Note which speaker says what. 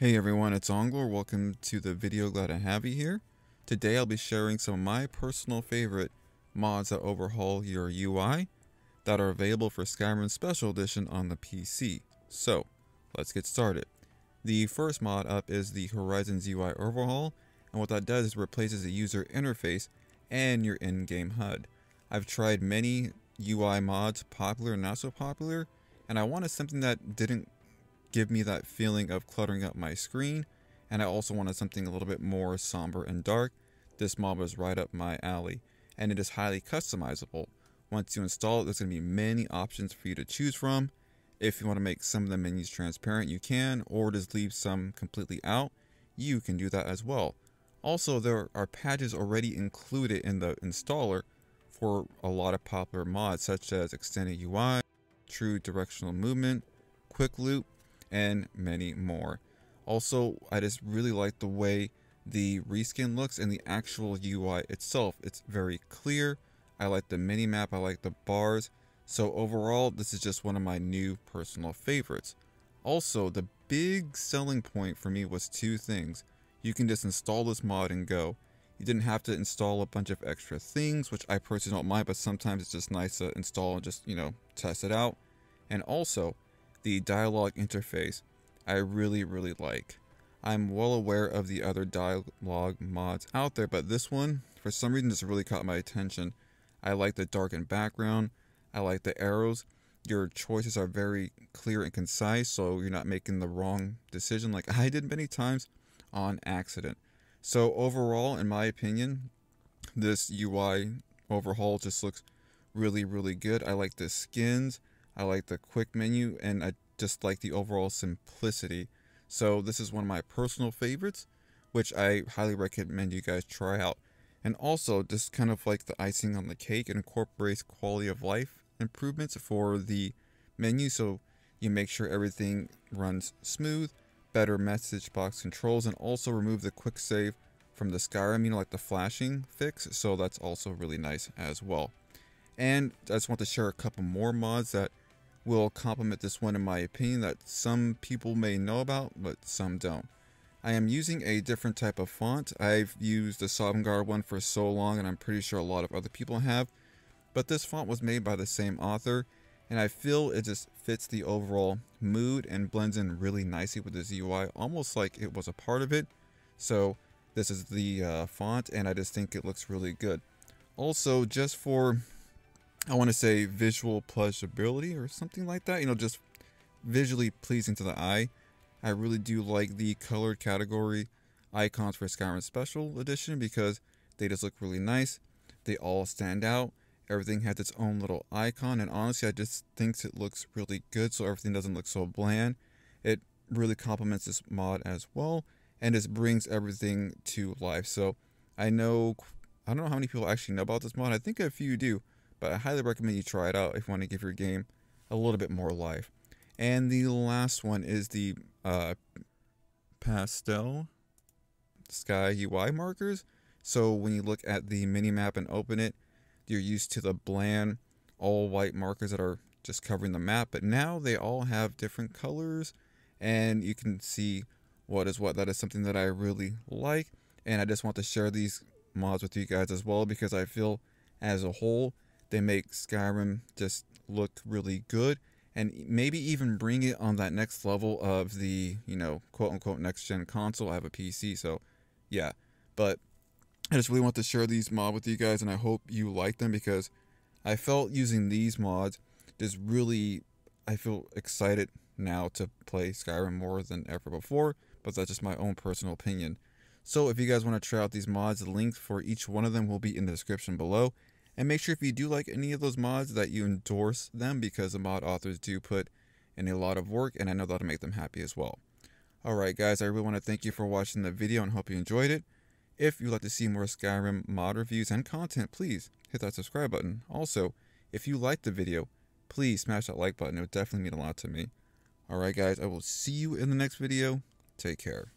Speaker 1: Hey everyone, it's Ongler. Welcome to the video. Glad I have you here. Today I'll be sharing some of my personal favorite mods that overhaul your UI that are available for Skyrim Special Edition on the PC. So, let's get started. The first mod up is the Horizons UI overhaul, and what that does is replaces the user interface and your in-game HUD. I've tried many UI mods, popular and not so popular, and I wanted something that didn't give me that feeling of cluttering up my screen. And I also wanted something a little bit more somber and dark. This mod is right up my alley. And it is highly customizable. Once you install it, there's going to be many options for you to choose from. If you want to make some of the menus transparent, you can, or just leave some completely out, you can do that as well. Also, there are patches already included in the installer for a lot of popular mods such as Extended UI, True Directional Movement, Quick Loop, and many more. Also, I just really like the way the reskin looks and the actual UI itself. It's very clear. I like the mini map. I like the bars. So overall, this is just one of my new personal favorites. Also, the big selling point for me was two things. You can just install this mod and go. You didn't have to install a bunch of extra things, which I personally don't mind, but sometimes it's just nice to install and just, you know, test it out. And also, the dialogue interface I really, really like. I'm well aware of the other dialogue mods out there, but this one, for some reason, just really caught my attention. I like the darkened background. I like the arrows. Your choices are very clear and concise, so you're not making the wrong decision like I did many times on accident. So overall, in my opinion, this UI overhaul just looks really, really good. I like the skins. I like the quick menu, and I just like the overall simplicity. So this is one of my personal favorites, which I highly recommend you guys try out. And also, just kind of like the icing on the cake, it incorporates quality of life improvements for the menu, so you make sure everything runs smooth, better message box controls, and also remove the quick save from the Skyrim, you know, like the flashing fix, so that's also really nice as well. And I just want to share a couple more mods that will complement this one in my opinion that some people may know about, but some don't. I am using a different type of font. I've used the Sovngarde one for so long, and I'm pretty sure a lot of other people have, but this font was made by the same author, and I feel it just fits the overall mood and blends in really nicely with this UI, almost like it was a part of it. So this is the uh, font, and I just think it looks really good. Also, just for I want to say visual pleasurability or something like that. You know, just visually pleasing to the eye. I really do like the colored category icons for Skyrim Special Edition because they just look really nice. They all stand out. Everything has its own little icon, and honestly, I just think it looks really good so everything doesn't look so bland. It really complements this mod as well and just brings everything to life. So I know, I don't know how many people actually know about this mod. I think a few do but I highly recommend you try it out if you want to give your game a little bit more life. And the last one is the uh, pastel sky UI markers. So when you look at the mini map and open it, you're used to the bland all white markers that are just covering the map, but now they all have different colors and you can see what is what. That is something that I really like and I just want to share these mods with you guys as well because I feel as a whole they make Skyrim just look really good and maybe even bring it on that next level of the, you know, quote unquote next gen console. I have a PC, so yeah. But I just really want to share these mods with you guys and I hope you like them because I felt using these mods just really I feel excited now to play Skyrim more than ever before, but that's just my own personal opinion. So if you guys want to try out these mods, the links for each one of them will be in the description below. And make sure if you do like any of those mods that you endorse them because the mod authors do put in a lot of work and I know that'll make them happy as well. Alright guys, I really want to thank you for watching the video and hope you enjoyed it. If you'd like to see more Skyrim mod reviews and content, please hit that subscribe button. Also, if you liked the video, please smash that like button. It would definitely mean a lot to me. Alright guys, I will see you in the next video. Take care.